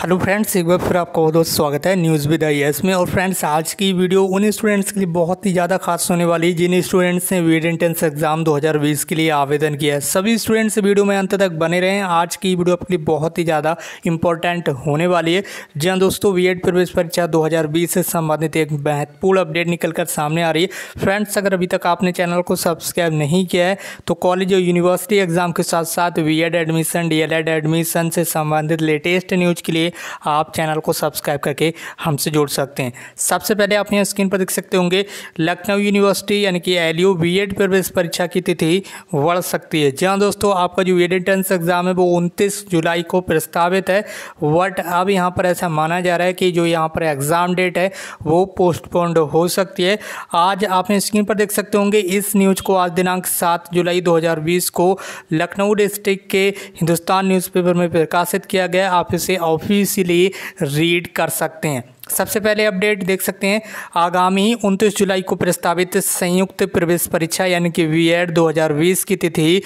hello friends एक बार फिर आपका बहुत बहुत स्वागत है न्यूज़ विद आई एस में और फ्रेंड्स आज की वीडियो उन स्टूडेंट्स के लिए बहुत ही ज़्यादा खास होने वाली है जिन स्टूडेंट्स ने वीड एंट्रेंस एग्जाम 2020 के लिए आवेदन किया है सभी स्टूडेंट्स वीडियो में अंत तक बने रहें आज की वीडियो आपके लिए बहुत ही ज़्यादा इंपॉर्टेंट होने वाली है जी हाँ दोस्तों बी प्रवेश परीक्षा दो से संबंधित एक महत्वपूर्ण अपडेट निकल कर सामने आ रही है फ्रेंड्स अगर अभी तक आपने चैनल को सब्सक्राइब नहीं किया है तो कॉलेज और यूनिवर्सिटी एग्जाम के साथ साथ बी एडमिशन डी एडमिशन से संबंधित लेटेस्ट न्यूज़ के लिए आप चैनल को सब्सक्राइब करके हमसे जुड़ सकते हैं सबसे पहले आप यहाँ स्क्रीन पर देख सकते होंगे लखनऊ यूनिवर्सिटी यानी कि एल यू बी एड प्रवेश परीक्षा की तिथि बढ़ सकती है जहाँ दोस्तों आपका जो एड एंट्रेंस एग्ज़ाम है वो उनतीस जुलाई को प्रस्तावित है बट अब यहाँ पर ऐसा माना जा रहा है कि जो यहाँ पर एग्ज़ाम डेट है वो पोस्टपोन्ड हो सकती है आज आप स्क्रीन पर देख सकते होंगे इस न्यूज़ को आज दिनांक सात जुलाई 2020 को लखनऊ डिस्ट्रिक्ट के हिंदुस्तान न्यूज़पेपर में प्रकाशित किया गया आप इसे ऑफिस इसीलिए रीड कर सकते हैं सबसे पहले अपडेट देख सकते हैं आगामी उनतीस जुलाई को प्रस्तावित संयुक्त प्रवेश परीक्षा यानी कि वी एड e दो की तिथि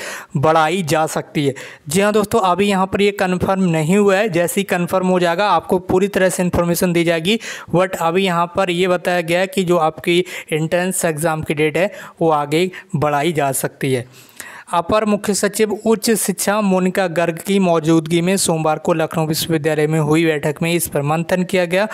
बढ़ाई जा सकती है जी हाँ दोस्तों अभी यहाँ पर ये यह कन्फर्म नहीं हुआ है जैसे ही कन्फर्म हो जाएगा आपको पूरी तरह से इन्फॉर्मेशन दी जाएगी बट अभी यहाँ पर ये यह बताया गया है कि जो आपकी एंट्रेंस एग्ज़ाम की डेट है वो आगे बढ़ाई जा सकती है अपर मुख्य सचिव उच्च शिक्षा मोनिका गर्ग की मौजूदगी में सोमवार को लखनऊ विश्वविद्यालय में हुई बैठक में इस पर मंथन किया गया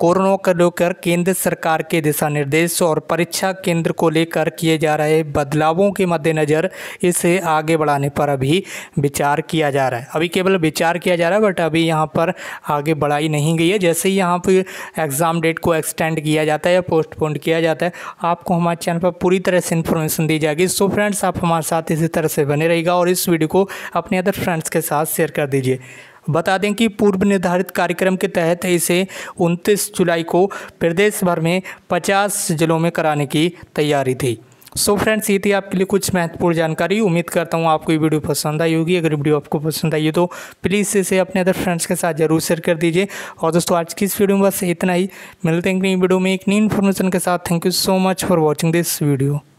कोरोना को लेकर केंद्र सरकार के दिशा निर्देश और परीक्षा केंद्र को लेकर किए जा रहे बदलावों के मद्देनज़र इसे आगे बढ़ाने पर अभी विचार किया जा रहा है अभी केवल विचार किया जा रहा है बट अभी यहाँ पर आगे बढ़ाई नहीं गई है जैसे ही यहाँ पर एग्ज़ाम डेट को एक्सटेंड किया जाता है या पोस्टपोन्ड किया जाता है आपको हमारे चैनल पर पूरी तरह से इन्फॉर्मेशन दी जाएगी सो फ्रेंड्स आप हमारे साथ इसी तरह तरह से बने रहेगा और इस वीडियो को अपने अदर फ्रेंड्स के साथ शेयर कर दीजिए बता दें कि पूर्व निर्धारित कार्यक्रम के तहत इसे 29 जुलाई को प्रदेश भर में 50 जिलों में कराने की तैयारी थी सो so फ्रेंड्स ये थी आपके लिए कुछ महत्वपूर्ण जानकारी उम्मीद करता हूँ आपको ये वीडियो पसंद आई होगी अगर वीडियो आपको पसंद आई हो तो प्लीज़ इसे अपने अदर फ्रेंड्स के साथ जरूर शेयर कर दीजिए और दोस्तों आज की इस वीडियो में बस इतना ही मिलते हैं कि नई वीडियो में एक नई इन्फॉर्मेशन के साथ thank you so much for watching this video